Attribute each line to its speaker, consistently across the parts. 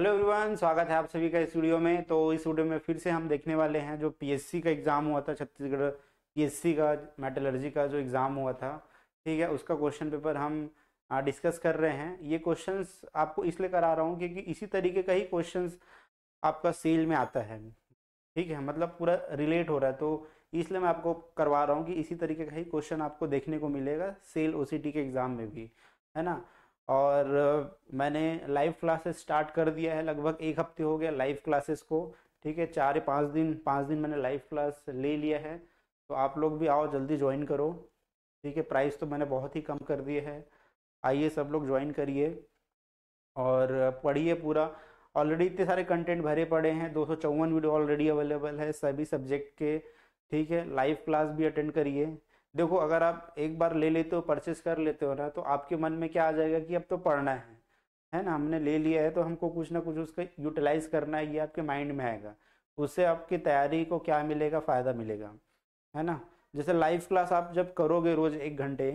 Speaker 1: hello everyone स्वागत है आप सभी का इस वीडियो में तो इस वीडियो में फिर से हम देखने वाले हैं जो पीएससी का एग्ज़ाम हुआ था छत्तीसगढ़ पीएससी का मेटलर्जी का जो एग्ज़ाम हुआ था ठीक है उसका क्वेश्चन पेपर हम डिस्कस कर रहे हैं ये क्वेश्चंस आपको इसलिए करा रहा हूँ क्योंकि इसी तरीके का ही क्वेश्चन आपका सेल में आता है ठीक है मतलब पूरा रिलेट हो रहा है तो इसलिए मैं आपको करवा रहा हूँ कि इसी तरीके का ही क्वेश्चन आपको देखने को मिलेगा सेल ओ के एग्ज़ाम में भी है ना और मैंने लाइव क्लासेस स्टार्ट कर दिया है लगभग एक हफ्ते हो गया लाइव क्लासेस को ठीक है चार या पाँच दिन पाँच दिन मैंने लाइव क्लास ले लिया है तो आप लोग भी आओ जल्दी ज्वाइन करो ठीक है प्राइस तो मैंने बहुत ही कम कर दिए है आइए सब लोग ज्वाइन करिए और पढ़िए पूरा ऑलरेडी इतने सारे कंटेंट भरे पड़े हैं दो वीडियो ऑलरेडी अवेलेबल है सभी सब्जेक्ट के ठीक है लाइव क्लास भी अटेंड करिए देखो अगर आप एक बार ले लेते हो परचेस कर लेते हो ना तो आपके मन में क्या आ जाएगा कि अब तो पढ़ना है है ना हमने ले लिया है तो हमको कुछ ना कुछ उसका यूटिलाइज करना है ये आपके माइंड में आएगा उससे आपकी तैयारी को क्या मिलेगा फ़ायदा मिलेगा है ना जैसे लाइव क्लास आप जब करोगे रोज़ एक घंटे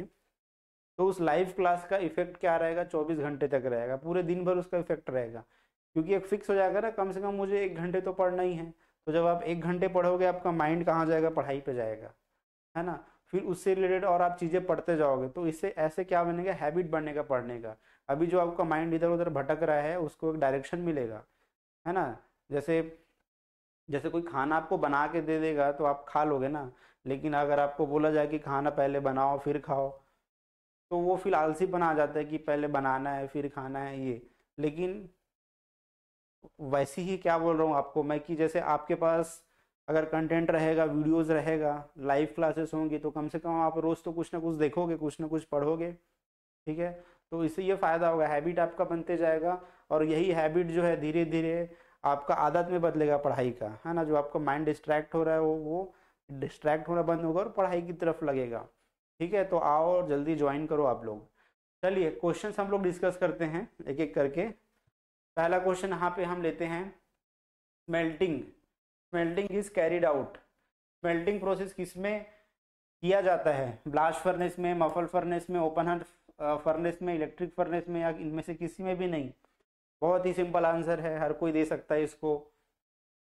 Speaker 1: तो उस लाइव क्लास का इफेक्ट क्या रहेगा चौबीस घंटे तक रहेगा पूरे दिन भर उसका इफेक्ट रहेगा क्योंकि एक फिक्स हो जाएगा ना कम से कम मुझे एक घंटे तो पढ़ना ही है तो जब आप एक घंटे पढ़ोगे आपका माइंड कहाँ जाएगा पढ़ाई पे जाएगा है ना फिर उससे रिलेटेड और आप चीज़ें पढ़ते जाओगे तो इससे ऐसे क्या बनेगा हैबिट बनेगा पढ़ने का अभी जो आपका माइंड इधर उधर भटक रहा है उसको एक डायरेक्शन मिलेगा है ना जैसे जैसे कोई खाना आपको बना के दे देगा तो आप खा लोगे ना लेकिन अगर आपको बोला जाए कि खाना पहले बनाओ फिर खाओ तो वो फिर आलसी आ जाता है कि पहले बनाना है फिर खाना है ये लेकिन वैसी ही क्या बोल रहा हूँ आपको मैं कि जैसे आपके पास अगर कंटेंट रहेगा वीडियोस रहेगा लाइव क्लासेस होंगी तो कम से कम आप रोज़ तो कुछ ना कुछ देखोगे कुछ ना कुछ पढ़ोगे ठीक है तो इससे ये फ़ायदा होगा हैबिट आपका बनते जाएगा और यही हैबिट जो है धीरे धीरे आपका आदत में बदलेगा पढ़ाई का है ना जो आपका माइंड डिस्ट्रैक्ट हो रहा है वो वो डिस्ट्रैक्ट होना बंद होगा और पढ़ाई की तरफ लगेगा ठीक है तो आओ और जल्दी ज्वाइन करो आप लोग चलिए क्वेश्चन हम लोग डिस्कस करते हैं एक एक करके पहला क्वेश्चन यहाँ पे हम लेते हैं melting smelting is carried out smelting process किस में किया जाता है ब्लास्ट फर्नेस में मफल फर्नेस में ओपन हार्ट फर्नेस में इलेक्ट्रिक फर्नेस में या इनमें से किसी में भी नहीं बहुत ही सिंपल आंसर है हर कोई दे सकता है इसको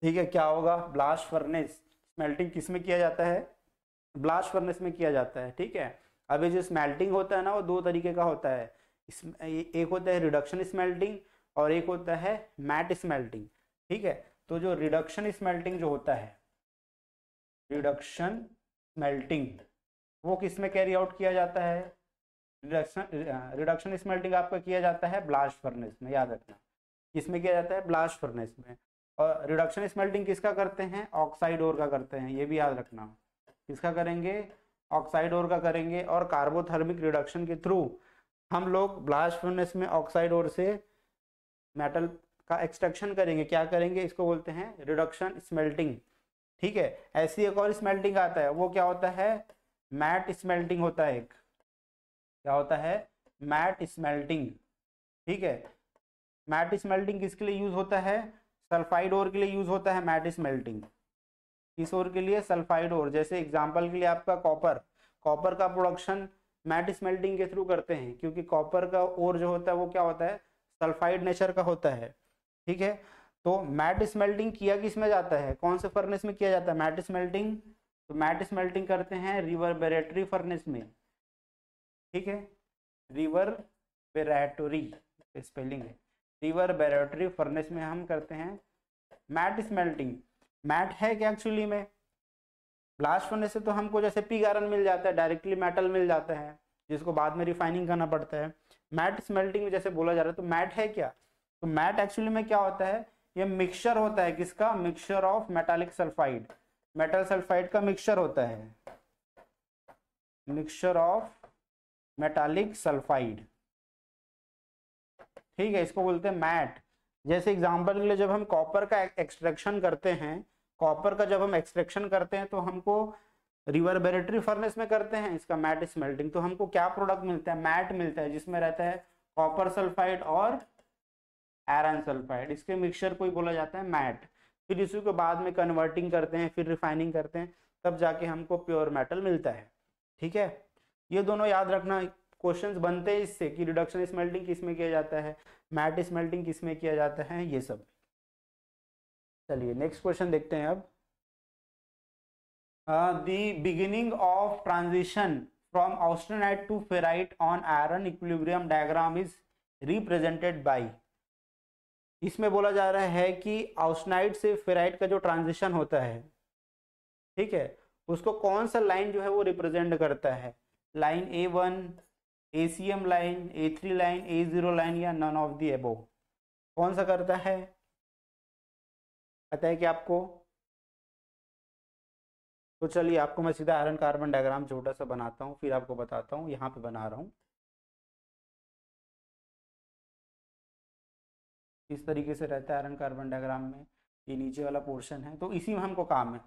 Speaker 1: ठीक है क्या होगा ब्लास्ट फर्नेस स्मेल्टिंग किस में किया जाता है ब्लास्ट फर्नेस में किया जाता है ठीक है अभी जो स्मेल्टिंग होता है ना वो दो तरीके का होता है एक होता है रिडक्शन स्मेल्टिंग और एक होता है मैट स्मेल्टिंग ठीक है तो जो रिडक्शन स्मेल्टिंग जो होता है रिडक्शन स्मेल्टिंग वो किस में कैरी आउट किया जाता है रिडक्शन रिडक्शन स्मेल्टिंग आपका किया जाता है ब्लास्ट फर्नेस में याद रखना किसमें किया जाता है ब्लास्ट फर्नेस में और रिडक्शन स्मेल्टिंग किसका करते हैं ऑक्साइड ओर का करते हैं ये भी याद रखना किसका करेंगे ऑक्साइड और का करेंगे और कार्बोथर्मिक रिडक्शन के थ्रू हम लोग ब्लास्ट फर्नेस में ऑक्साइड ओर से मेटल का एक्सट्रैक्शन करेंगे क्या करेंगे इसको बोलते हैं रिडक्शन स्मेल्टिंग ठीक है ऐसी एक और स्मेल्टिंग आता है वो क्या होता है मैट स्मेल्टिंग होता है एक क्या होता है मैट स्मेल्टिंग ठीक है मैट स्मेल्टिंग किसके लिए यूज होता है सल्फाइड ओर के लिए यूज होता है मैट स्मेल्टिंग किस ओर के लिए सल्फाइड ओर जैसे एग्जाम्पल के लिए आपका कॉपर कॉपर का प्रोडक्शन मैट स्मेल्टिंग के थ्रू करते हैं क्योंकि कॉपर का ओर जो होता है वो क्या होता है सल्फाइड नेचर का होता है ठीक है तो मैट स्मेल्टिंग किया किसमें जाता है कौन से फर्नेस में किया जाता है मैट स्मेल्टिंग तो मैट स्मेल्टिंग करते हैं रिवर्बेरेटरी फर्नेस में ठीक है रिवर्बेरेटरी स्पेलिंग है बेरेटरी फर्नेस में हम करते हैं मैट स्मेल्टिंग मैट है क्या एक्चुअली में ब्लास्ट फर्नेस से तो हमको जैसे पी आयरन मिल जाता है डायरेक्टली मेटल मिल जाता है जिसको बाद में रिफाइनिंग करना पड़ता है मैट स्मेल्टिंग में जैसे बोला जा रहा है तो मैट है क्या तो मैट एक्चुअली में क्या होता है ये मिक्सचर होता है किसका mixture of metallic sulphide metal sulphide का मिक्सचर होता है मिक्सचर ऑफ मेटालिक सल्फाइड ठीक है इसको बोलते हैं मैट जैसे एग्जाम्पल के लिए जब हम कॉपर का एक्सट्रैक्शन करते हैं कॉपर का जब हम एक्सट्रैक्शन करते हैं तो हमको रिवरबेरेटरी फर्नेस में करते हैं इसका मैट स्मेल्टिंग तो हमको क्या प्रोडक्ट मिलता है मैट मिलता है जिसमें रहता है कॉपर सल्फाइड और आयरन सल्फाइड इसके मिक्सचर को ही बोला जाता है मैट फिर इसी को बाद में कन्वर्टिंग करते हैं फिर रिफाइनिंग करते हैं तब जाके हमको प्योर मेटल मिलता है ठीक है ये दोनों याद रखना क्वेश्चंस बनते हैं इससे कि रिडक्शन स्मेल्टिंग किस में किया जाता है मैट स्मेल्टिंग किस में किया जाता है ये सब चलिए नेक्स्ट क्वेश्चन देखते हैं अब the beginning of transition from austenite to ferrite on iron equilibrium diagram is represented by इसमें बोला जा रहा है कि आउसनाइड से फेराइट का जो ट्रांजिशन होता है ठीक है उसको कौन सा लाइन जो है वो रिप्रेजेंट करता है line A one A C M line A three line A zero line या नन ऑफ दी एबो कौन सा करता है पता है कि आपको तो चलिए आपको मैं सीधा आयरन कार्बन डायग्राम छोटा सा बनाता हूँ फिर आपको बताता हूँ यहाँ पे बना रहा हूँ इस तरीके से रहता है आयरन कार्बन डायग्राम में ये नीचे वाला पोर्शन है तो इसी में हमको काम है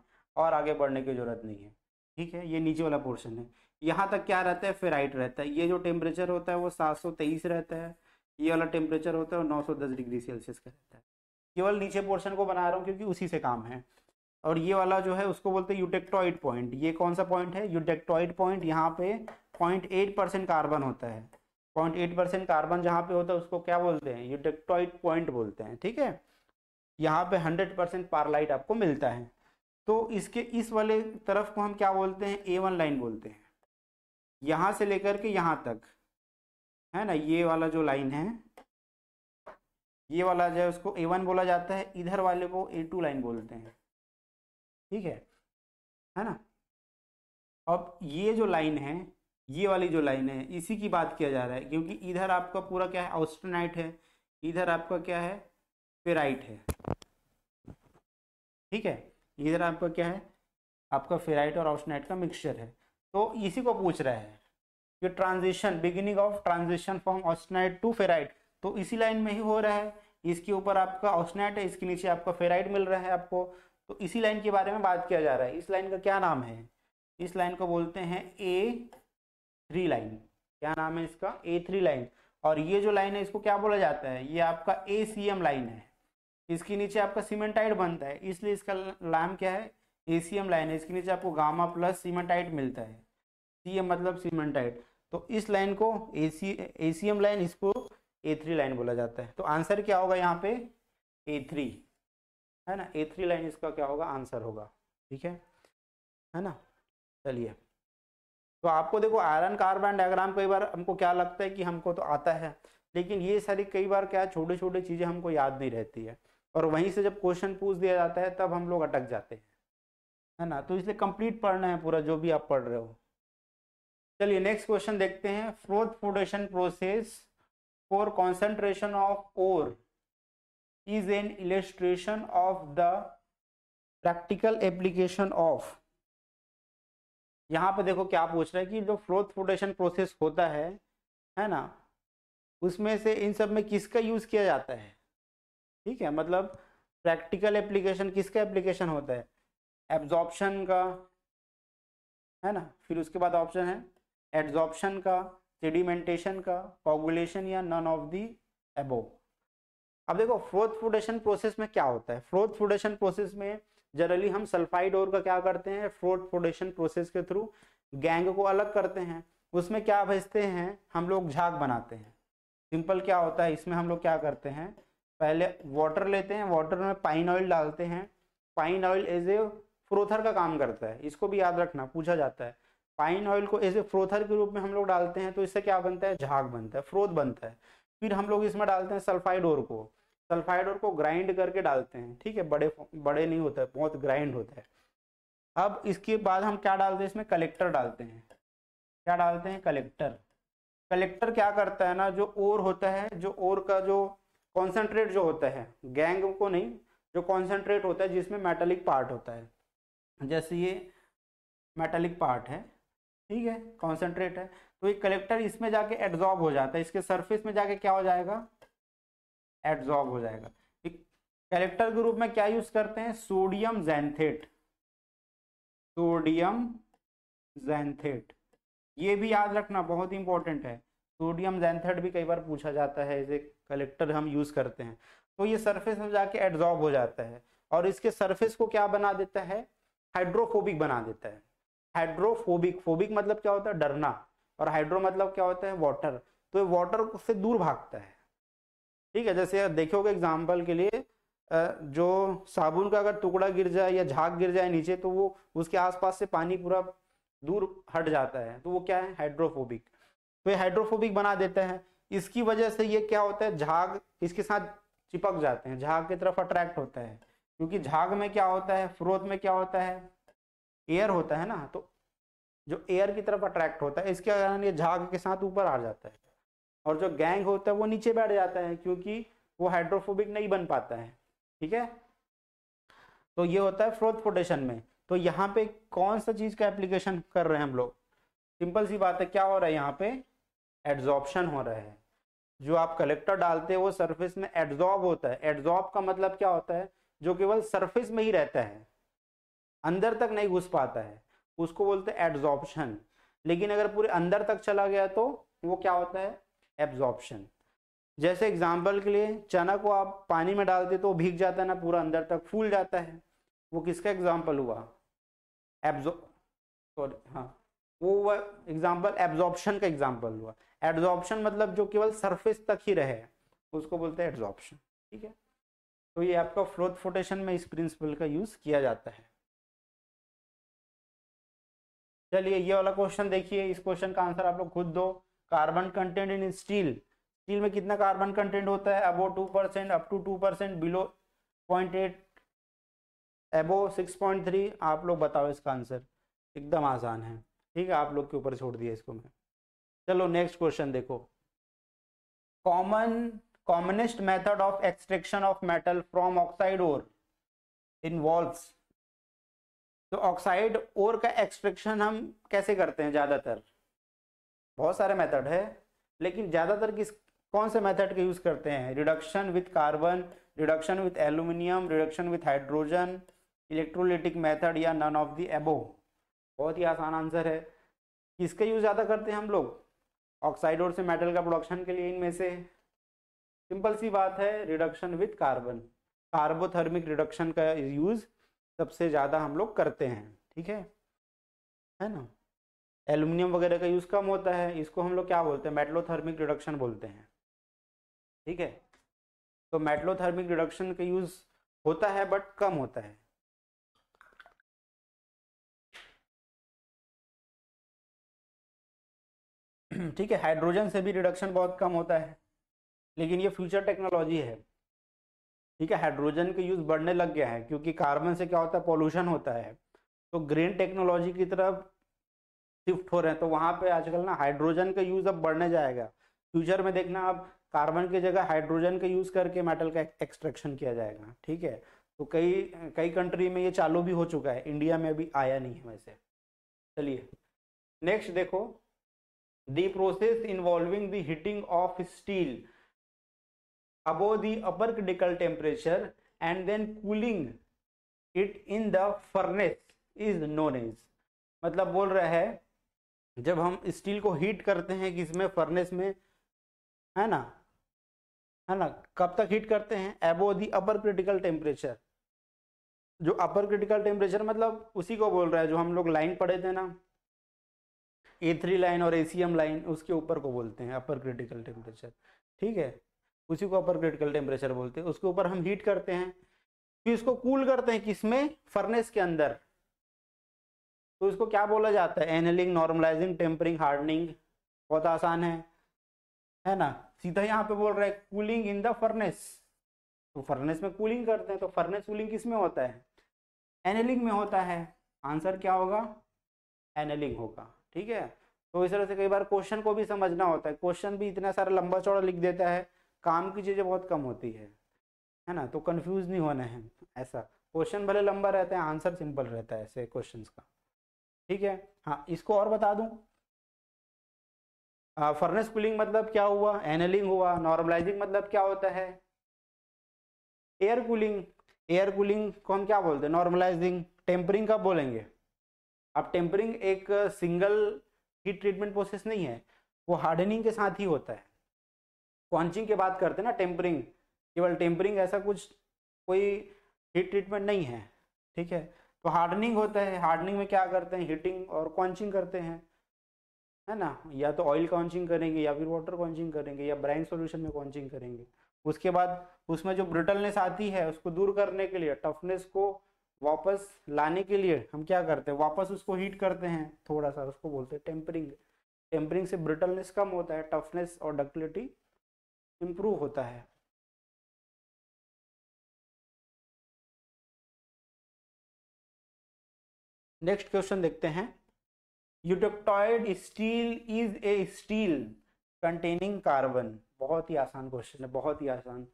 Speaker 1: और आगे बढ़ने की ज़रूरत नहीं है ठीक है ये नीचे वाला पोर्शन है यहाँ तक क्या रहता है फेराइट रहता है ये जो टेम्परेचर होता है वो सात रहता है ये वाला टेम्परेचर होता है और डिग्री सेल्सियस का रहता है केवल नीचे पोर्शन को बना रहा हूँ क्योंकि उसी से काम है और ये वाला जो है उसको बोलते हैं यूटेक्टॉइड पॉइंट ये कौन सा पॉइंट है यूटेक्टॉइड पॉइंट यहाँ पे पॉइंट एट परसेंट कार्बन होता है पॉइंट एट परसेंट कार्बन जहाँ पे होता है उसको क्या बोलते हैं यूडेक्टॉइड पॉइंट बोलते हैं ठीक है यहाँ पे हंड्रेड परसेंट पारलाइट आपको मिलता है तो इसके इस वाले तरफ को हम क्या बोलते हैं ए वन लाइन बोलते हैं यहाँ से लेकर के यहाँ तक है ना ये वाला जो लाइन है ये वाला जो है उसको ए वन बोला जाता है इधर वाले को ए टू लाइन बोलते हैं ठीक है है ना अब ये जो लाइन है ये वाली जो लाइन है इसी की बात किया जा रहा है क्योंकि इधर आपका पूरा क्या है ऑस्टोनाइट है इधर आपका क्या है फेराइट है ठीक है इधर आपका क्या है आपका फेराइट और ऑस्टोनाइट का मिक्सचर है तो इसी को पूछ रहा है कि transition beginning of transition from austenite to ferrite तो इसी लाइन में ही हो रहा है इसके ऊपर आपका ऑस्टोनाइट है इसके नीचे आपका फेराइट मिल रहा है आपको तो इसी लाइन के बारे में बात किया जा रहा है इस लाइन का क्या नाम है इस लाइन को बोलते हैं ए थ्री लाइन क्या नाम है इसका ए थ्री लाइन और ये जो लाइन है इसको क्या बोला जाता है ये आपका ए सी एम लाइन है इसके नीचे आपका सीमेंटाइड बनता है इसलिए इसका नाम क्या है ए सी एम लाइन है इसके नीचे आपको गामा प्लस सीमेंटाइड मिलता है सी एम मतलब सीमेंटाइड तो इस लाइन को ए सी ए सी एम लाइन इसको ए थ्री लाइन बोला जाता है तो आंसर क्या होगा यहाँ पे ए थ्री है ना ए थ्री लाइन इसका क्या होगा आंसर होगा ठीक है है ना चलिए तो आपको देखो आयरन कार्बन डायग्राम कई बार हमको क्या लगता है कि हमको तो आता है लेकिन ये सारी कई बार क्या छोटे छोटे चीज़ें हमको याद नहीं रहती है और वहीं से जब क्वेश्चन पूछ दिया जाता है तब हम लोग अटक जाते हैं है ना तो इसलिए कंप्लीट पढ़ना है पूरा जो भी आप पढ़ रहे हो चलिए नेक्स्ट क्वेश्चन देखते हैं froth flotation process for concentration of ore is an illustration of the practical application of यहाँ पे देखो क्या पूछ रहा है कि जो फ्लोथ फ्लोटेशन प्रोसेस होता है है ना उसमें से इन सब में किसका यूज़ किया जाता है ठीक है मतलब प्रैक्टिकल एप्लीकेशन किसका एप्लीकेशन होता है एब्जॉर्प्शन का है ना फिर उसके बाद ऑप्शन है एड्जॉर्प्शन का सेडिमेंटेशन का कॉगुलेशन या नन ऑफ दी एबो अब देखो फ्रोथ फ्रोडेशन प्रोसेस में क्या होता है फ्रोथ फ्रोडेशन प्रोसेस में जनरली हम सल्फाइड और का क्या करते हैं फ्रोड फ्लोडेशन प्रोसेस के थ्रू गैंग को अलग करते हैं उसमें क्या भेजते हैं हम लोग झाग बनाते हैं सिंपल क्या होता है इसमें हम लोग क्या करते हैं पहले वाटर लेते हैं वाटर में पाइन ऑयल डालते हैं pine oil as a frother का काम करता है इसको भी याद रखना पूछा जाता है पाइन ऑयल को एज ए फ्रोथर के रूप में हम लोग डालते हैं तो इससे क्या बनता है झाग बनता है फ्रोथ बनता है फिर हम लोग इसमें डालते हैं सल्फाइड और को सल्फाइड और को ग्राइंड करके डालते हैं ठीक है बड़े बड़े नहीं होता है बहुत ग्राइंड होता है अब इसके बाद हम क्या डालते हैं इसमें कलेक्टर डालते हैं क्या डालते हैं कलेक्टर कलेक्टर क्या करता है ना जो ओर होता है जो ओर का जो कॉन्सेंट्रेट जो होता है गैंग को नहीं जो कॉन्सेंट्रेट होता है जिसमें मेटलिक पार्ट होता है जैसे ये मेटेलिक पार्ट है ठीक है कॉन्सेंट्रेट है तो ये कलेक्टर इसमें जाके एड्जॉर्ब हो जाता है इसके सरफेस में जाके क्या हो जाएगा एड्जॉर्ब हो जाएगा कैरेक्टर के रूप में क्या यूज करते हैं सोडियम जैनथेट सोडियम जैनथेट ये भी याद रखना बहुत इंपॉर्टेंट है सोडियम जैनथेट भी कई बार पूछा जाता है इसे कलेक्टर हम यूज करते हैं तो ये सरफेस में जाके एड्जॉर्ब हो जाता है और इसके सरफेस को क्या बना देता है हाइड्रोफोबिक बना देता है हाइड्रोफोबिक फोबिक मतलब क्या होता है डरना और हाइड्रो मतलब क्या होता है वाटर तो ये वाटर से दूर भागता है ठीक है जैसे देखे एग्जाम्पल के लिए जो साबुन का अगर टुकड़ा गिर जाए या झाग गिर जाए नीचे तो वो उसके आसपास से पानी पूरा दूर हट जाता है तो वो क्या है हाइड्रोफोबिक तो ये हाइड्रोफोबिक बना देता है इसकी वजह से ये क्या होता है झाग इसके साथ चिपक जाते हैं झाग की तरफ अट्रैक्ट होता है क्योंकि झाग में क्या होता है फ्रोथ में क्या होता है एयर होता है ना तो जो एयर की तरफ अट्रैक्ट होता है इसके कारण ये झाग के साथ ऊपर आ जाता है और जो गैंग होता है वो नीचे बैठ जाता है क्योंकि वो हाइड्रोफोबिक नहीं बन पाता है ठीक है तो ये होता है फ्रोथ फोटेशन में तो यहाँ पे कौन सा चीज़ का एप्लीकेशन कर रहे हैं हम लोग सिंपल सी बात है क्या हो रहा है यहाँ पे एड्जॉर्प्शन हो रहा है जो आप कलेक्टर डालते हैं वो सरफेस में एड्जॉर्ब होता है एड्जॉर्ब का मतलब क्या होता है जो केवल सरफेस में ही रहता है अंदर तक नहीं घुस पाता है उसको बोलते हैं एड्जॉर्प्शन लेकिन अगर पूरे अंदर तक चला गया तो वो क्या होता है एब्जॉर्प्शन जैसे एग्जाम्पल के लिए चना को आप पानी में डालते तो भीग जाता है ना पूरा अंदर तक फूल जाता है वो किसका एग्जाम्पल हुआ एब्जॉ सॉरी हाँ वो एग्जाम्पल एब्जॉर्प्शन का एग्जाम्पल हुआ एड्जॉर्प्शन मतलब जो केवल सरफेस तक ही रहे उसको बोलते हैं एड्जॉर्प्शन ठीक है तो ये आपका फ्लोथ फोटेशन में इस प्रिंसिपल का यूज किया जाता है चलिए ये वाला क्वेश्चन देखिए इस क्वेश्चन का आंसर आप लोग खुद दो carbon content in steel steel में कितना कार्बन कंटेंट होता है अब two percent up to two percent below point eight above six point three आप लोग बताओ इसका आंसर एकदम आसान है ठीक है आप लोग के ऊपर छोड़ दिया इसको मैं चलो नेक्स्ट क्वेश्चन देखो common commonest method of extraction of metal from oxide ore involves तो ऑक्साइड ओर का एक्सट्रैक्शन हम कैसे करते हैं ज़्यादातर बहुत सारे मेथड है लेकिन ज़्यादातर किस कौन से मेथड के यूज़ करते हैं reduction with carbon reduction with aluminium reduction with hydrogen electrolytic method या नन ऑफ द एबो बहुत ही आसान आंसर है किसके यूज़ ज़्यादा करते हैं हम लोग ऑक्साइड और से मेटल का प्रोडक्शन के लिए इनमें से सिंपल सी बात है reduction with carbon carbothermic reduction का यूज़ सबसे ज़्यादा हम लोग करते हैं ठीक है है ना एल्यूमिनियम वगैरह का यूज़ कम होता है इसको हम लोग क्या बोलते हैं मेटलोथर्मिक रिडक्शन बोलते हैं ठीक है तो मेटलोथर्मिक रिडक्शन का यूज़ होता है बट कम होता है ठीक है हाइड्रोजन से भी रिडक्शन बहुत कम होता है लेकिन ये फ्यूचर टेक्नोलॉजी है ठीक है हाइड्रोजन का यूज़ बढ़ने लग गया है क्योंकि कार्बन से क्या होता है पॉल्यूशन होता है तो ग्रीन टेक्नोलॉजी की तरफ शिफ्ट हो रहे हैं तो वहाँ पे आजकल ना हाइड्रोजन का यूज़ अब बढ़ने जाएगा फ्यूचर में देखना अब कार्बन की जगह हाइड्रोजन का यूज़ करके मेटल का एक्सट्रैक्शन किया जाएगा ठीक है तो कई कई कंट्री में ये चालू भी हो चुका है इंडिया में अभी आया नहीं है वैसे चलिए नेक्स्ट देखो the process involving the heating of steel above the upper critical temperature and then cooling it in the furnace is known as मतलब बोल रहा है जब हम स्टील को हीट करते हैं किसमें फर्नेस में है ना है ना कब तक हीट करते हैं एबो दी अपर क्रिटिकल टेम्परेचर जो अपर क्रिटिकल टेम्परेचर मतलब उसी को बोल रहा है जो हम लोग लाइन पढ़े थे ना ए थ्री लाइन और ए सी एम लाइन उसके ऊपर को बोलते हैं अपर क्रिटिकल टेम्परेचर ठीक है उसी को अपर क्रिटिकल टेम्परेचर बोलते हैं उसके ऊपर हम हीट करते हैं फिर इसको कूल करते हैं किसमें फर्नेस के अंदर तो इसको क्या बोला जाता है एनलिंग नॉर्मलाइजिंग टेम्परिंग हार्डनिंग बहुत आसान है है ना सीधा यहाँ पे बोल रहा है कूलिंग इन द फर्नेस तो फर्नेस में कूलिंग करते हैं तो फर्नेस कूलिंग किस में होता है एनलिंग में होता है आंसर क्या होगा एनलिंग होगा ठीक है तो इस तरह से कई बार क्वेश्चन को भी समझना होता है क्वेश्चन भी इतना सारा लंबा चौड़ा लिख देता है काम की चीज़ें बहुत कम होती है है ना तो कन्फ्यूज नहीं होना है ऐसा क्वेश्चन भले लंबा रहता है आंसर सिंपल रहता है ऐसे क्वेश्चन का ठीक है हाँ इसको और बता दूं फर्नेस कूलिंग मतलब क्या हुआ एनलिंग हुआ नॉर्मलाइजिंग मतलब क्या होता है एयर कूलिंग एयर कूलिंग को हम क्या बोलते हैं नॉर्मलाइजिंग टेम्परिंग कब बोलेंगे अब टेम्परिंग एक सिंगल हीट ट्रीटमेंट प्रोसेस नहीं है वो हार्डनिंग के साथ ही होता है पॉन्चिंग के बात करते हैं ना टेम्परिंग केवल टेम्परिंग ऐसा कुछ कोई हीट ट्रीटमेंट नहीं है ठीक है तो हार्डनिंग होता है हार्डनिंग में क्या करते हैं हीटिंग और कॉन्चिंग करते हैं है ना या तो ऑयल कॉन्चिंग करेंगे या फिर वाटर कॉन्चिंग करेंगे या ब्राइन सॉल्यूशन में कॉन्चिंग करेंगे उसके बाद उसमें जो ब्रिटलनेस आती है उसको दूर करने के लिए टफनेस को वापस लाने के लिए हम क्या करते हैं वापस उसको हीट करते हैं थोड़ा सा उसको बोलते हैं टेम्परिंग टेम्परिंग से ब्रिटलनेस कम होता है टफनेस और डक्टिलिटी इम्प्रूव होता है नेक्स्ट क्वेश्चन देखते हैं eutectoid steel is a steel containing carbon बहुत ही आसान क्वेश्चन है बहुत ही आसान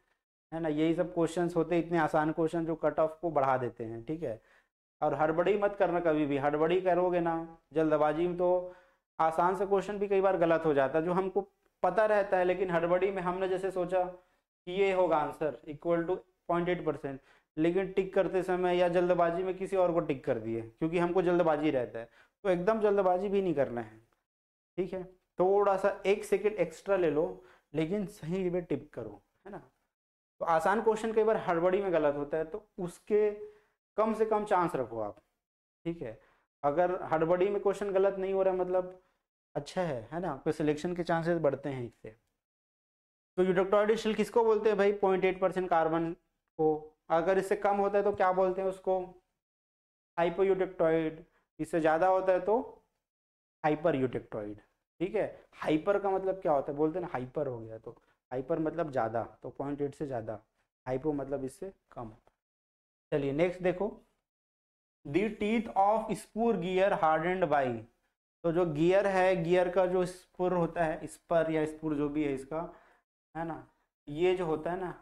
Speaker 1: है ना यही सब क्वेश्चन होते हैं इतने आसान क्वेश्चन जो कट ऑफ को बढ़ा देते हैं ठीक है और हड़बड़ी मत करना कभी भी हड़बड़ी करोगे ना जल्दबाजी में तो आसान से क्वेश्चन भी कई बार गलत हो जाता है जो हमको पता रहता है लेकिन हड़बड़ी में हमने जैसे सोचा कि ये होगा answer equal to point eight percent लेकिन टिक करते समय या जल्दबाजी में किसी और को टिक कर दिए क्योंकि हमको जल्दबाजी रहता है तो एकदम जल्दबाजी भी नहीं करना है ठीक है थोड़ा सा एक सेकेंड एक्स्ट्रा ले लो लेकिन सही में टिक करो है ना तो आसान क्वेश्चन कई बार हड़बड़ी में गलत होता है तो उसके कम से कम चांस रखो आप ठीक है अगर हड़बड़ी में क्वेश्चन गलत नहीं हो रहा मतलब अच्छा है है ना आपके तो सिलेक्शन के चांसेस बढ़ते हैं इससे तो यूडक्टोडिशल किसको बोलते हैं भाई पॉइंट एट परसेंट कार्बन को अगर इससे कम होता है तो क्या बोलते हैं उसको हाइपोयूटेक्टॉइड इससे ज़्यादा होता है तो हाइपर यूटेक्टॉइड ठीक है हाइपर का मतलब क्या होता है बोलते हैं ना हाइपर हो गया तो हाइपर मतलब ज़्यादा तो पॉइंट एट से ज़्यादा हाइपो मतलब इससे कम चलिए नेक्स्ट देखो the teeth of spur gear hardened by तो जो गियर है गियर का जो स्पुर होता है स्पर या स्पुर जो भी है इसका है ना ये जो होता है ना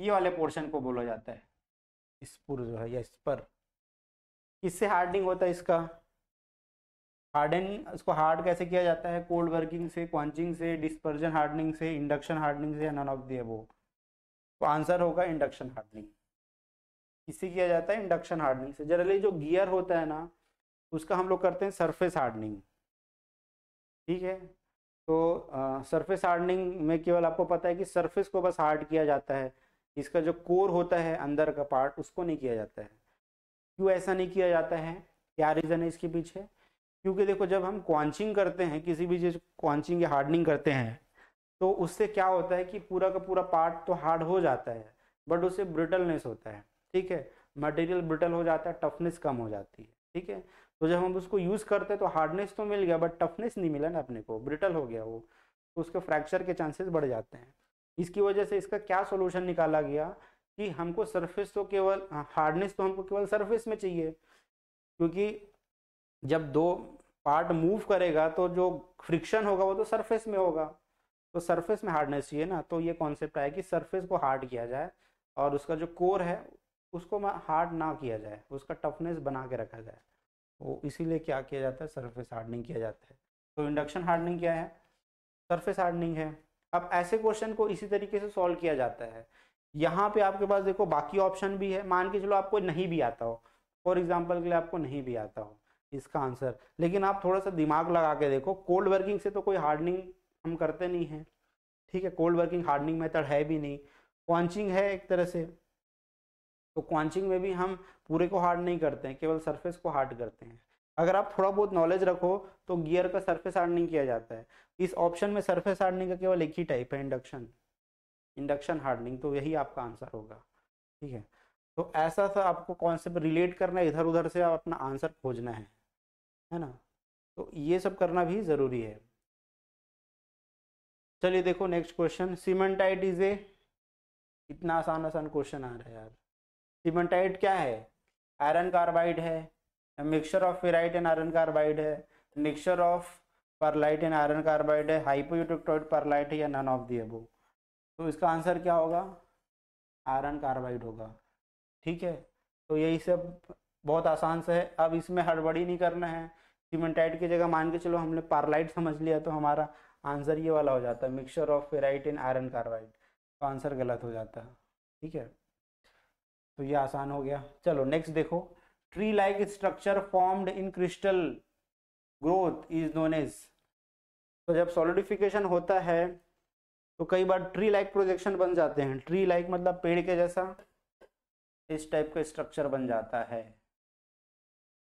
Speaker 1: ये e वाले पोर्शन को बोला जाता है स्पुर जो है या स्पर इससे हार्डनिंग होता है इसका हार्डन इसको हार्ड कैसे किया जाता है कोल्ड वर्किंग से क्वांचिंग से डिस्पर्जन हार्डनिंग से इंडक्शन हार्डनिंग से नन ऑफ दी वो तो आंसर होगा इंडक्शन हार्डनिंग इससे किया जाता है इंडक्शन हार्डनिंग से जनरली जो गियर होता है ना उसका हम लोग करते हैं सरफेस हार्डनिंग ठीक है तो सरफेस हार्डनिंग में केवल आपको पता है कि सरफेस को बस हार्ड किया जाता है इसका जो कोर होता है अंदर का पार्ट उसको नहीं किया जाता है क्यों ऐसा नहीं किया जाता है क्या रीज़न है इसके पीछे क्योंकि देखो जब हम क्वांचिंग करते हैं किसी भी चीज़ क्वांचिंग या हार्डनिंग करते हैं तो उससे क्या होता है कि पूरा का पूरा पार्ट तो हार्ड हो जाता है बट उससे ब्रिटलनेस होता है ठीक है मटेरियल ब्रिटल हो जाता है टफनेस कम हो जाती है ठीक है तो जब हम उसको यूज़ करते हैं तो हार्डनेस तो मिल गया बट टफनेस नहीं मिला ना अपने को ब्रिटल हो गया वो तो उसके फ्रैक्चर के चांसेस बढ़ जाते हैं इसकी वजह से इसका क्या सोल्यूशन निकाला गया कि हमको सरफेस तो केवल हार्डनेस तो हमको केवल सरफेस में चाहिए क्योंकि जब दो पार्ट मूव करेगा तो जो फ्रिक्शन होगा वो तो सरफेस में होगा तो सरफेस में हार्डनेस चाहिए ना तो ये कॉन्सेप्ट आया कि सरफेस को हार्ड किया जाए और उसका जो कोर है उसको हार्ड ना किया जाए उसका टफनेस बना के रखा जाए वो इसीलिए क्या किया जाता है सरफेस हार्डनिंग किया जाता है तो इंडक्शन हार्डनिंग क्या है सरफेस हार्डनिंग है अब ऐसे क्वेश्चन को इसी तरीके से सॉल्व किया जाता है यहाँ पे आपके पास देखो बाकी ऑप्शन भी है मान के चलो आपको नहीं भी आता हो फॉर एग्जाम्पल के लिए आपको नहीं भी आता हो इसका आंसर लेकिन आप थोड़ा सा दिमाग लगा के देखो कोल्ड वर्किंग से तो कोई हार्डनिंग हम करते नहीं हैं ठीक है कोल्ड वर्किंग हार्डनिंग मेथड है भी नहीं क्वांचिंग है एक तरह से तो क्वांचिंग में भी हम पूरे को हार्ड नहीं करते हैं केवल सरफेस को हार्ड करते हैं अगर आप थोड़ा बहुत नॉलेज रखो तो गियर का सरफेस हार्डनिंग किया जाता है इस ऑप्शन में सरफेस हार्डनिंग का केवल एक ही टाइप है इंडक्शन इंडक्शन हार्डनिंग तो यही आपका आंसर होगा ठीक है तो ऐसा सा आपको कॉन्सेप्ट रिलेट करना है इधर उधर से आप अपना आंसर खोजना है है ना तो ये सब करना भी ज़रूरी है चलिए देखो next question cementite is a इतना आसान आसान क्वेश्चन आ रहा है यार सीमेंटाइट क्या है आयरन कार्बाइड है mixture of ferrite and iron carbide है mixture of pearlite and iron carbide है हाइपोयूटिक्टॉइड परलाइट है या नन ऑफ दी एबो तो इसका आंसर क्या होगा आयरन कार्बाइड होगा ठीक है तो यही सब बहुत आसान से है अब इसमें हड़बड़ी नहीं करना है सीमेंटाइट की जगह मान के चलो हमने पारलाइट समझ लिया तो हमारा आंसर ये वाला हो जाता है mixture of ferrite and iron carbide तो आंसर गलत हो जाता है ठीक है तो ये आसान हो गया चलो नेक्स्ट देखो tree like structure formed in crystal growth is known as तो जब सॉलिडिफिकेशन होता है तो कई बार ट्री लाइक प्रोजेक्शन बन जाते हैं ट्री लाइक मतलब पेड़ के जैसा इस टाइप का स्ट्रक्चर बन जाता है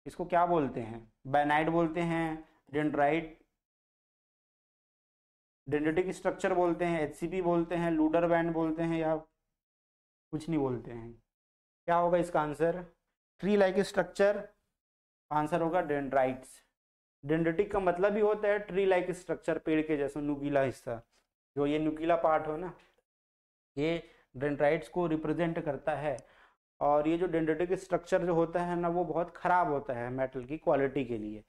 Speaker 1: इसको क्या बोलते हैं बैनाइट बोलते हैं डेंड्राइट डेंडेटिक स्ट्रक्चर बोलते हैं एच बोलते हैं लूडर बैंड बोलते हैं या कुछ नहीं बोलते हैं क्या होगा इसका answer tree like structure answer होगा डेंड्राइट्स डेंड्रेटिक का मतलब ही होता है ट्री लाइक स्ट्रक्चर पेड़ के जैसा नुकीला हिस्सा जो ये नुकीला पार्ट हो ना ये डेंड्राइट्स को रिप्रेजेंट करता है और ये जो डेंड्रेटिक स्ट्रक्चर जो होता है ना वो बहुत ख़राब होता है मेटल की क्वालिटी के लिए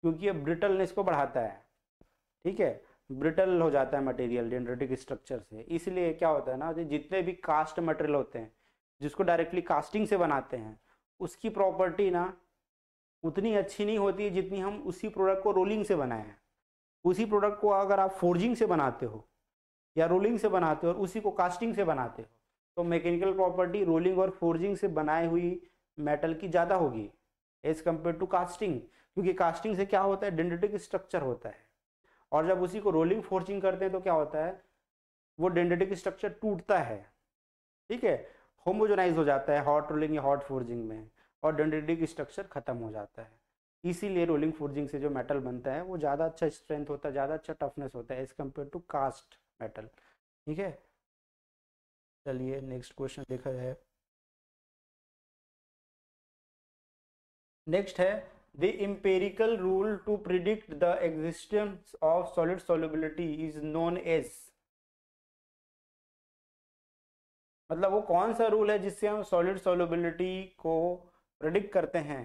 Speaker 1: क्योंकि ये ब्रिटलनेस को बढ़ाता है ठीक है ब्रिटल हो जाता है मटेरियल डेंड्रेटिक स्ट्रक्चर से इसलिए क्या होता है ना जितने भी कास्ट मटेरियल होते हैं जिसको डायरेक्टली कास्टिंग से बनाते हैं उसकी प्रॉपर्टी ना उतनी अच्छी नहीं होती है जितनी हम उसी प्रोडक्ट को रोलिंग से बनाए हैं उसी प्रोडक्ट को अगर आप फोर्जिंग से बनाते हो या रोलिंग से बनाते हो और उसी को कास्टिंग से बनाते हो तो मैकेनिकल प्रॉपर्टी रोलिंग और फोर्जिंग से बनाई हुई मेटल की ज़्यादा होगी एज कम्पेयर टू कास्टिंग क्योंकि कास्टिंग से क्या होता है डेंडेटिक स्ट्रक्चर होता है और जब उसी को रोलिंग फोर्जिंग करते हैं तो क्या होता है वो डेंडेटिक स्ट्रक्चर टूटता है ठीक है होमोजोनाइज हो जाता है हॉट रोलिंग या हॉट फोर्जिंग में और डेंड्रेटिक स्ट्रक्चर खत्म हो जाता है इसीलिए रोलिंग फोर्जिंग से जो मेटल बनता है वो ज़्यादा अच्छा स्ट्रेंथ होता है ज़्यादा अच्छा टफनेस होता है as compared to cast metal ठीक है चलिए नेक्स्ट क्वेश्चन देखा जाए नेक्स्ट है the empirical rule to predict the existence of solid solubility is known as मतलब वो कौन सा रूल है जिससे हम सॉलिड सोलबिलिटी को प्रडिक्ट करते हैं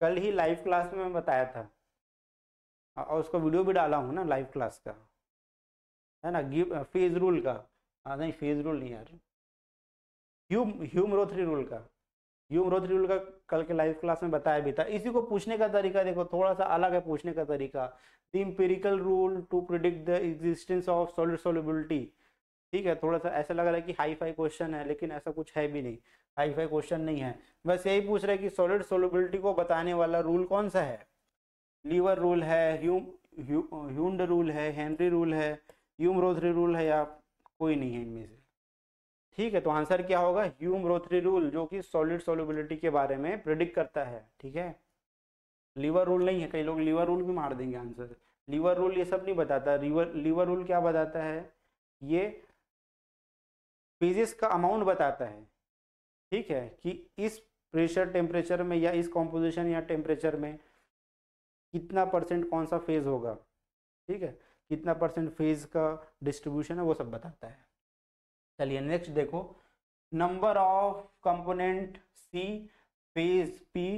Speaker 1: कल ही लाइव क्लास में बताया था और उसका वीडियो भी डाला हूँ ना लाइव क्लास का है ना गिव फेज रूल का हाँ नहीं फेज रूल नहीं यार ह्यूम ह्यूम रोथरी रूल का ह्यूम रोथरी रूल का कल के लाइव क्लास में बताया भी था इसी को पूछने का तरीका देखो थोड़ा सा अलग है पूछने का तरीका the empirical rule to predict the existence of solid solubility ठीक है थोड़ा सा ऐसा लग रहा है कि हाई फाई क्वेश्चन है लेकिन ऐसा कुछ है भी नहीं हाई फाई क्वेश्चन नहीं है बस यही पूछ रहे कि सॉलिड सोलिबिलिटी को बताने वाला रूल कौन सा है लीवर रूल है ह्यूंड रूल है हेनरी रूल है ह्यूम रोथरी रूल है या कोई नहीं है इनमें से ठीक है तो आंसर क्या होगा ह्यूम रोथरी रूल जो कि सॉलिड सोलिबिलिटी के बारे में प्रिडिक्ट करता है ठीक है लीवर रूल नहीं है कई लोग लीवर रूल भी मार देंगे आंसर लीवर रूल ये सब नहीं बताता लीवर लीवर रूल क्या बताता है ये पीजिस का अमाउंट बताता है ठीक है कि इस प्रेशर टेम्परेचर में या इस कॉम्पोजिशन या टेम्परेचर में कितना परसेंट कौन सा फेज़ होगा ठीक है कितना परसेंट फेज़ का डिस्ट्रीब्यूशन है वो सब बताता है चलिए नेक्स्ट देखो number of component C phase P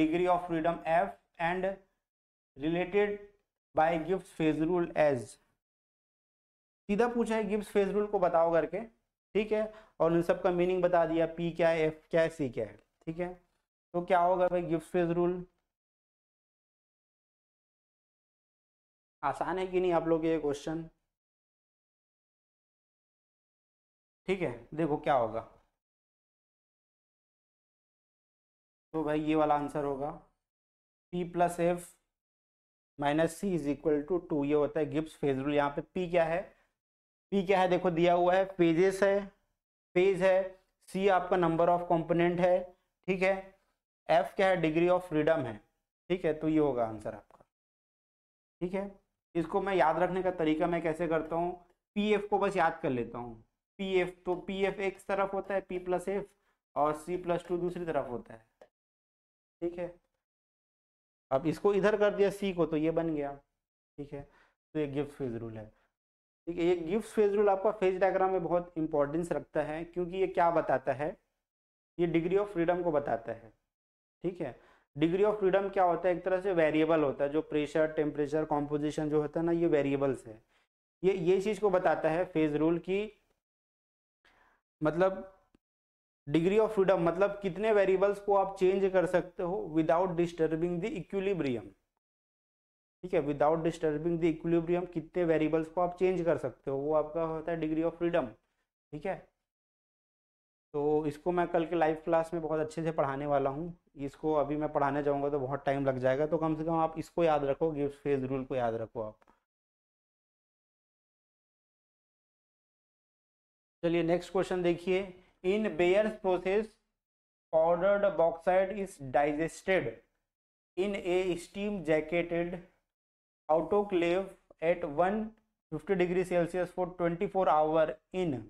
Speaker 1: degree of freedom F and related by Gibbs phase rule as सीधा पूछा है गिब्स फेज रूल को बताओ करके ठीक है और उन सब का मीनिंग बता दिया पी क्या है एफ क्या है सी क्या है ठीक है तो क्या होगा भाई गिफ्ट फेज रूल आसान है कि नहीं आप लोग ये क्वेश्चन ठीक है देखो क्या होगा तो भाई ये वाला आंसर होगा P plus F minus C is equal to two ये होता है गिप्स फेज रूल यहाँ पे पी क्या है पी क्या है देखो दिया हुआ है पेजेस है पेज है सी आपका नंबर ऑफ कंपोनेंट है ठीक है एफ क्या है डिग्री ऑफ फ्रीडम है ठीक है तो ये होगा आंसर आपका ठीक है इसको मैं याद रखने का तरीका मैं कैसे करता हूँ पी एफ को बस याद कर लेता हूँ पी एफ तो पी एफ एक तरफ होता है पी प्लस एफ और सी प्लस टू दूसरी तरफ होता है ठीक है अब इसको इधर कर दिया सी को तो ये बन गया ठीक है तो ये गिफ्ट फिज रूल है ठीक है ये गिफ्ट फेज रूल आपका फेज डायग्राम में बहुत इंपॉर्टेंस रखता है क्योंकि ये क्या बताता है ये डिग्री ऑफ फ्रीडम को बताता है ठीक है डिग्री ऑफ फ्रीडम क्या होता है एक तरह से वेरिएबल होता है जो प्रेशर टेम्परेचर कॉम्पोजिशन जो होता है ना ये वेरिएबल्स है ये ये चीज़ को बताता है फेज रूल की मतलब डिग्री ऑफ फ्रीडम मतलब कितने वेरिएबल्स को आप चेंज कर सकते हो विदाउट डिस्टर्बिंग द इक्विलिब्रियम ठीक है विदाउट डिस्टर्बिंग द इक्विलिब्रियम कितने वेरिएबल्स को आप चेंज कर सकते हो वो आपका होता है डिग्री ऑफ फ्रीडम ठीक है तो इसको मैं कल के लाइव क्लास में बहुत अच्छे से पढ़ाने वाला हूँ इसको अभी मैं पढ़ाने जाऊँगा तो बहुत टाइम लग जाएगा तो कम से कम आप इसको याद रखो गिफ्ट फेज रूल को याद रखो आप चलिए नेक्स्ट क्वेश्चन देखिए in Bayer's process powdered bauxite is digested in a steam jacketed autoclave at 150 degree celsius for 24 hour in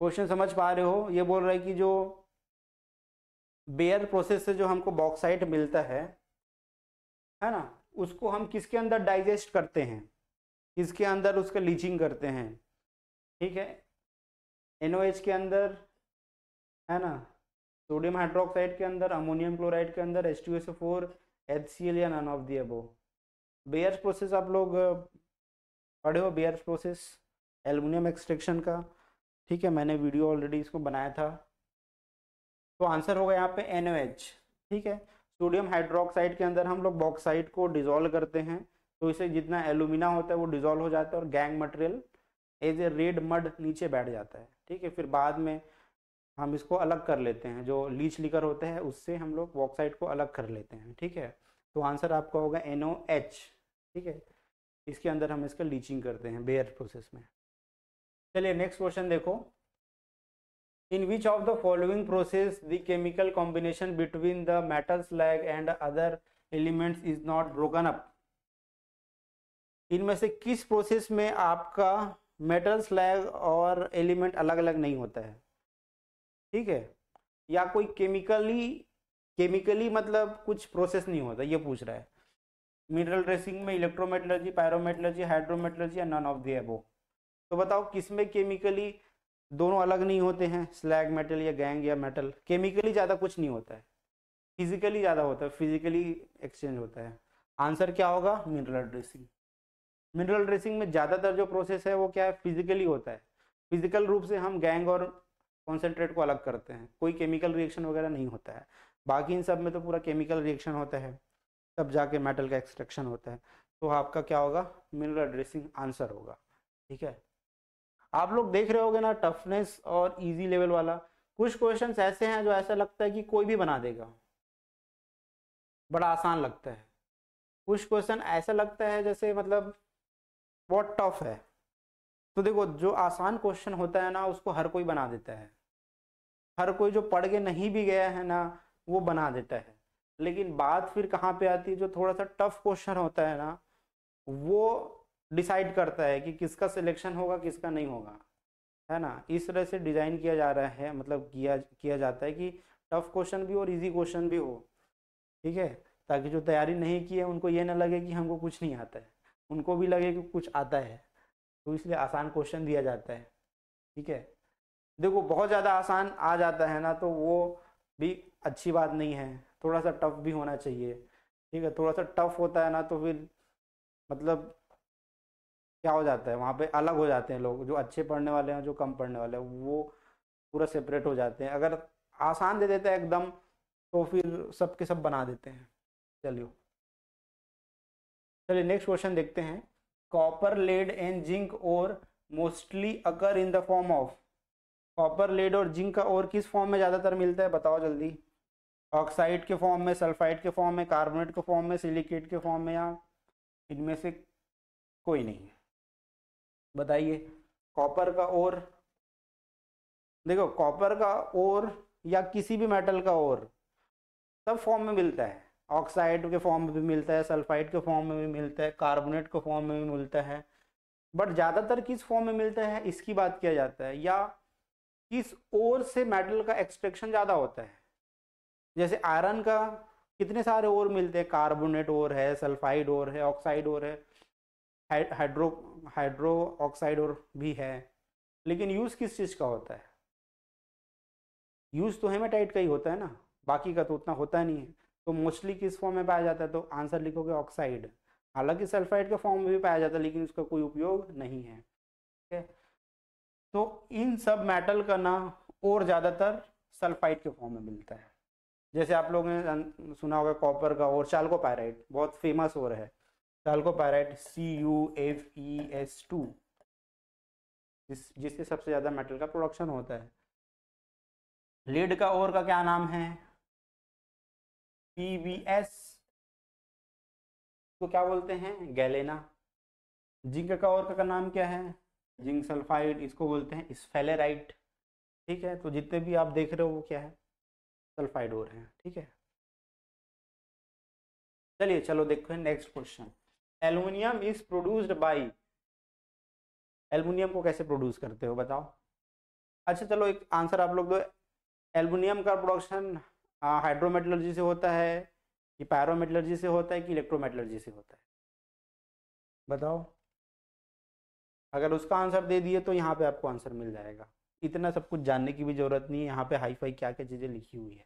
Speaker 1: question समझ पा रहे हो ये बोल रहा है कि जो बेयर प्रोसेस से जो हमको बॉक्साइट मिलता है है ना उसको हम किसके अंदर डाइजेस्ट करते हैं किसके अंदर उसका लीचिंग करते हैं ठीक है एन के अंदर है ना सोडियम हाइड्रोक्साइड के अंदर अमोनियम क्लोराइड के अंदर S two S four H या none of the above Bayer process आप लोग पढ़े हो बेयर प्रोसेस एलमिनियम एक्सट्रैक्शन का ठीक है मैंने वीडियो ऑलरेडी इसको बनाया था तो आंसर होगा यहाँ पे एन ठीक है सोडियम हाइड्रोक्साइड के अंदर हम लोग बॉक्साइड को डिजोल्व करते हैं तो इसे जितना एलुमिना होता है वो डिजोल्व हो जाता है और gangue material as a red mud नीचे बैठ जाता है ठीक है फिर बाद में हम इसको अलग कर लेते हैं जो लीच लिकर होता है उससे हम लोग वॉक्साइड को अलग कर लेते हैं ठीक है तो आंसर आपका होगा एन ओ एच ठीक है इसके अंदर हम इसका लीचिंग करते हैं बेयर प्रोसेस में चलिए नेक्स्ट क्वेश्चन देखो in which of the following process the chemical combination between the metals slag and other elements is not broken up इनमें से किस प्रोसेस में आपका मेटल स्लैग और एलिमेंट अलग अलग नहीं होता है ठीक है या कोई केमिकली केमिकली मतलब कुछ प्रोसेस नहीं होता ये पूछ रहा है मिनरल ड्रेसिंग में इलेक्ट्रोमेटलर्जी पायरोमेटलर्जी हाइड्रोमेटलर्जी या नॉन ऑफ दी एबो तो बताओ किसमें केमिकली दोनों अलग नहीं होते हैं स्लैग मेटल या गैंग या मेटल केमिकली ज़्यादा कुछ नहीं होता है फिजिकली ज़्यादा होता है फिजिकली एक्सचेंज होता है आंसर क्या होगा मिनरल ड्रेसिंग मिनरल ड्रेसिंग में ज़्यादातर जो प्रोसेस है वो क्या है फिजिकली होता है फिजिकल रूप से हम गैंग और कॉन्सेंट्रेट को अलग करते हैं कोई केमिकल रिएक्शन वगैरह नहीं होता है बाकी इन सब में तो पूरा केमिकल रिएक्शन होता है तब जाके मेटल का एक्सट्रैक्शन होता है तो आपका क्या होगा मिनरल ड्रेसिंग आंसर होगा ठीक है आप लोग देख रहे होगे ना टफनेस और इजी लेवल वाला कुछ क्वेश्चन ऐसे हैं जो ऐसा लगता है कि कोई भी बना देगा बड़ा आसान लगता है कुछ क्वेश्चन ऐसा लगता है जैसे मतलब बहुत टफ है तो देखो जो आसान क्वेश्चन होता है ना उसको हर कोई बना देता है हर कोई जो पढ़ के नहीं भी गया है ना वो बना देता है लेकिन बात फिर कहाँ पे आती है जो थोड़ा सा टफ क्वेश्चन होता है ना वो डिसाइड करता है कि किसका सिलेक्शन होगा किसका नहीं होगा है ना इस तरह से डिज़ाइन किया जा रहा है मतलब किया किया जाता है कि टफ क्वेश्चन भी और इजी क्वेश्चन भी हो ठीक है ताकि जो तैयारी नहीं की है उनको ये ना लगे कि हमको कुछ नहीं आता है उनको भी लगे कि कुछ आता है तो इसलिए आसान क्वेश्चन दिया जाता है ठीक है देखो बहुत ज़्यादा आसान आ जाता है ना तो वो भी अच्छी बात नहीं है थोड़ा सा टफ भी होना चाहिए ठीक है थोड़ा सा टफ होता है ना तो फिर मतलब क्या हो जाता है वहाँ पे अलग हो जाते हैं लोग जो अच्छे पढ़ने वाले हैं जो कम पढ़ने वाले हैं वो पूरा सेपरेट हो जाते हैं अगर आसान दे देते हैं एकदम तो फिर सब के सब बना देते हैं चलिए चलिए नेक्स्ट क्वेश्चन देखते हैं copper lead and zinc ore mostly occur in the form of copper lead और जिंक का और किस फॉर्म में ज़्यादातर मिलता है बताओ जल्दी ऑक्साइड के फॉर्म में सल्फाइड के फॉर्म में कार्बोनेट के फॉर्म में सिलिकेट के फॉर्म में या इनमें से कोई नहीं बताइए कॉपर का और देखो कॉपर का और या किसी भी मेटल का और सब फॉर्म में मिलता है ऑक्साइड के फॉर्म में भी मिलता है सल्फाइड के फॉर्म में भी मिलता है कार्बोनेट के फॉर्म में भी मिलता है बट ज़्यादातर किस फॉर्म में मिलता है इसकी बात किया जाता है या किस ओर से मेटल का एक्सट्रैक्शन ज़्यादा होता है जैसे आयरन का कितने सारे ओर मिलते हैं कार्बोनेट ओर है सल्फाइड ओर है ऑक्साइड ओर है हाइड्रो हाइड्रो ऑक्साइड ओर भी है लेकिन यूज़ किस चीज़ का होता है यूज़ तो हेमाटाइट का ही होता है ना बाकी का तो उतना होता नहीं है तो मोस्टली किस फॉर्म में पाया जाता है तो आंसर लिखोगे ऑक्साइड हालांकि सल्फाइड के फॉर्म में भी पाया जाता है लेकिन उसका कोई उपयोग नहीं है ठीक है तो इन सब मेटल का नाम और ज़्यादातर सल्फाइड के फॉर्म में मिलता है जैसे आप लोगों ने सुना होगा कॉपर का और पैराइट बहुत फेमस हो रहा है pyrite C U F E S two जिस जिससे सबसे ज़्यादा मेटल का प्रोडक्शन होता है लेड का और का क्या नाम है पी वी एस तो क्या बोलते हैं गैलेना जिंक का और का नाम क्या है जिंक सल्फाइड इसको बोलते हैं स्फेलेराइट ठीक है तो जितने भी आप देख रहे हो वो क्या है सल्फाइड हो रहे हैं ठीक है चलिए चलो देखो next question aluminium is produced by aluminium को कैसे प्रोड्यूस करते हो बताओ अच्छा चलो एक आंसर आप लोग दो एल्यूमिनियम का प्रोडक्शन हाइड्रोमेटलर्जी से होता है कि पैरोमेटलर्जी से होता है कि इलेक्ट्रोमेटलर्जी से होता है बताओ अगर उसका आंसर दे दिए तो यहाँ पे आपको आंसर मिल जाएगा इतना सब कुछ जानने की भी ज़रूरत नहीं है यहाँ पे हाई फाई क्या क्या चीज़ें लिखी हुई है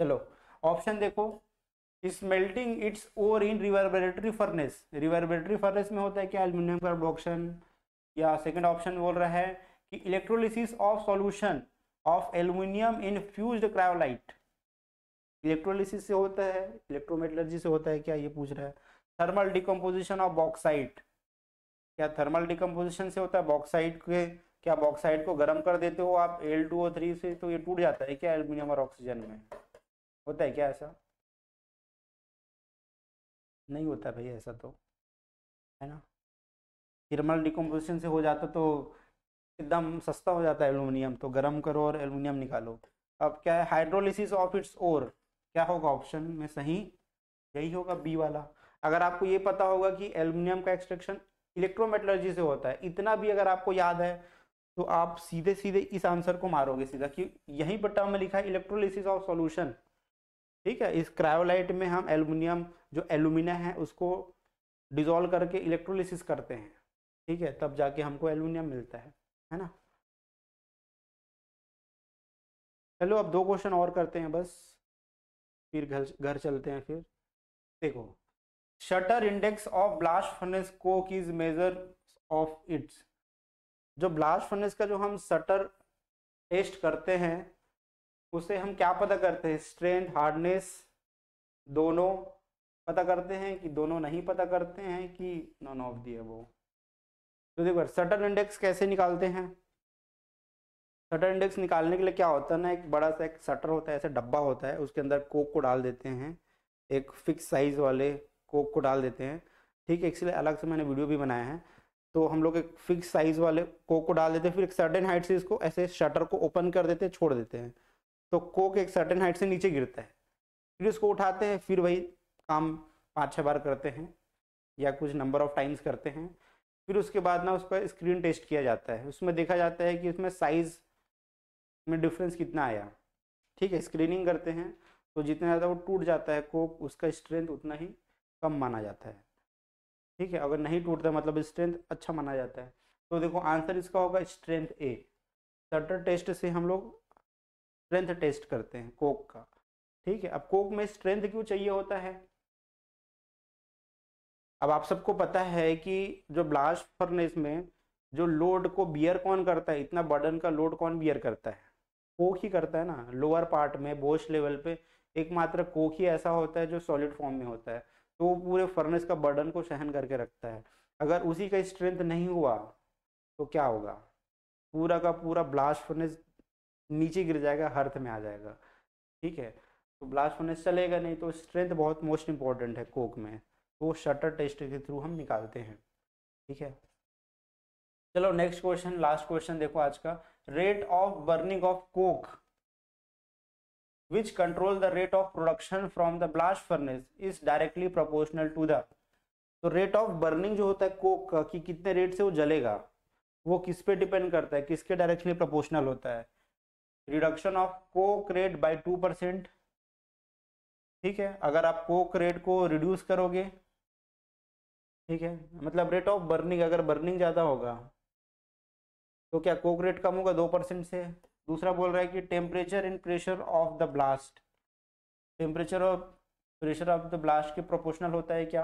Speaker 1: चलो ऑप्शन देखो इस melting its ore in reverberatory furnace reverberatory furnace में होता है क्या एल्यूमिनियम का या सेकेंड ऑप्शन बोल रहा है कि electrolysis of solution of aluminium in fused cryolite electrolysis से होता है इलेक्ट्रोमेटलर्जी से होता है क्या ये पूछ रहा है थर्मल डिकम्पोजिशन ऑफ बॉक्साइट क्या थर्मल डिकम्पोजिशन से होता है बॉक्साइड के क्या बॉक्साइड को गर्म कर देते हो आप एल टू ओ थ्री से तो ये टूट जाता है क्या एल्यूमिनियम और ऑक्सीजन में होता है क्या ऐसा नहीं होता भाई ऐसा तो है ना थर्मल डिकम्पोजिशन से हो जाता तो एकदम सस्ता हो जाता है एल्यूमिनियम तो गर्म करो और एल्यूमिनियम निकालो अब क्या है हाइड्रोलिसिस ऑफ इट्स और क्या होगा ऑप्शन में सही यही होगा बी वाला अगर आपको ये पता होगा कि एल्यूमिनियम का एक्सट्रैक्शन इलेक्ट्रोमेटोलॉजी से होता है इतना भी अगर आपको याद है तो आप सीधे सीधे इस आंसर को मारोगे सीधा कि यहीं पर टर्म में लिखा है इलेक्ट्रोलिसिस ऑफ सॉल्यूशन ठीक है इस क्रायोलाइट में हम एल्युमिनियम जो एल्युमिना है उसको डिजोल्व करके इलेक्ट्रोलिसिस करते हैं ठीक है तब जाके हमको एल्युमिनियम मिलता है है ना चलो अब दो क्वेश्चन और करते हैं बस फिर घर घर चलते हैं फिर देखो shatter index of blast furnace coke is measure of its जो ब्लास्ट फर्नेस का जो हम शटर टेस्ट करते हैं उसे हम क्या पता करते हैं स्ट्रेंथ हार्डनेस दोनों पता करते हैं कि दोनों नहीं पता करते हैं कि नॉन ऑफ दिए वो तो देखो शटर इंडेक्स कैसे निकालते हैं शटर इंडेक्स निकालने के लिए क्या होता है ना एक बड़ा सा एक शटर होता है ऐसे डब्बा होता है उसके अंदर कोक को डाल देते हैं एक फिक्स साइज वाले कोक को डाल देते हैं ठीक है इसलिए अलग से मैंने वीडियो भी बनाया है तो हम लोग एक फिक्स साइज वाले कोक को डाल देते हैं फिर एक सर्टेन हाइट से इसको ऐसे शटर को ओपन कर देते हैं छोड़ देते हैं तो कोक एक सर्टेन हाइट से नीचे गिरता है फिर इसको उठाते हैं फिर वही काम पाँच छः बार करते हैं या कुछ नंबर ऑफ टाइम्स करते हैं फिर उसके बाद ना उस पर स्क्रीन टेस्ट किया जाता है उसमें देखा जाता है कि उसमें साइज़ में डिफरेंस कितना आया ठीक है स्क्रीनिंग करते हैं तो जितना ज़्यादा वो टूट जाता है कोक उसका स्ट्रेंथ उतना ही कम माना जाता है ठीक है अगर नहीं टूटता मतलब स्ट्रेंथ अच्छा माना जाता है तो देखो आंसर इसका होगा स्ट्रेंथ ए शटर टेस्ट से हम लोग स्ट्रेंथ टेस्ट करते हैं कोक का ठीक है अब कोक में स्ट्रेंथ क्यों चाहिए होता है अब आप सबको पता है कि जो ब्लास्ट फर्नेस में जो लोड को बियर कौन करता है इतना बर्डन का लोड कौन बियर करता है कोक ही करता है ना लोअर पार्ट में बोश लेवल पे एकमात्र कोक ही ऐसा होता है जो सॉलिड फॉर्म में होता है तो वो पूरे फर्नेस का बर्डन को सहन करके रखता है अगर उसी का स्ट्रेंथ नहीं हुआ तो क्या होगा पूरा का पूरा ब्लास्ट फर्नेस नीचे गिर जाएगा हर्थ में आ जाएगा ठीक है तो ब्लास्ट फर्नेस चलेगा नहीं तो स्ट्रेंथ बहुत मोस्ट इम्पॉर्टेंट है कोक में वो शटर टेस्ट के थ्रू हम निकालते हैं ठीक है चलो नेक्स्ट क्वेश्चन लास्ट क्वेश्चन देखो आज का rate of burning of coke which control the rate of production from the blast furnace is directly proportional to the तो रेट ऑफ बर्निंग जो होता है कोक कि कितने रेट से वो जलेगा वो किस पे डिपेंड करता है किसके डायरेक्शनली प्रोपोर्शनल होता है reduction of coke rate by two percent ठीक है अगर आप कोक रेट को रिड्यूस करोगे ठीक है मतलब रेट ऑफ बर्निंग अगर बर्निंग ज़्यादा होगा तो क्या कोक रेट कम होगा दो परसेंट से दूसरा बोल रहा है कि temperature and pressure of the blast temperature और प्रेशर ऑफ द ब्लास्ट के प्रोपोर्शनल होता है क्या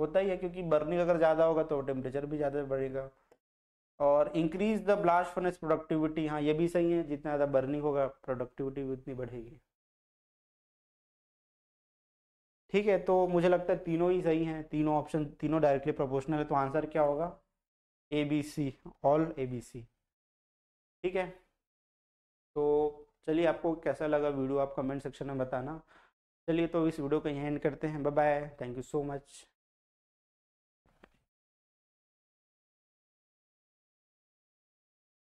Speaker 1: होता ही है क्योंकि बर्निंग अगर ज़्यादा होगा तो टेम्परेचर भी ज़्यादा बढ़ेगा और increase the blast furnace productivity हाँ ये भी सही है जितना ज़्यादा बर्निंग होगा प्रोडक्टिविटी उतनी बढ़ेगी ठीक है तो मुझे लगता है तीनों ही सही हैं तीनों ऑप्शन तीनों डायरेक्टली प्रोपोर्शनल है तो आंसर क्या होगा A B C all A B C ठीक है तो चलिए आपको कैसा लगा वीडियो आप कमेंट सेक्शन में बताना चलिए तो इस वीडियो को यहीं एंड करते हैं bye bye thank you so much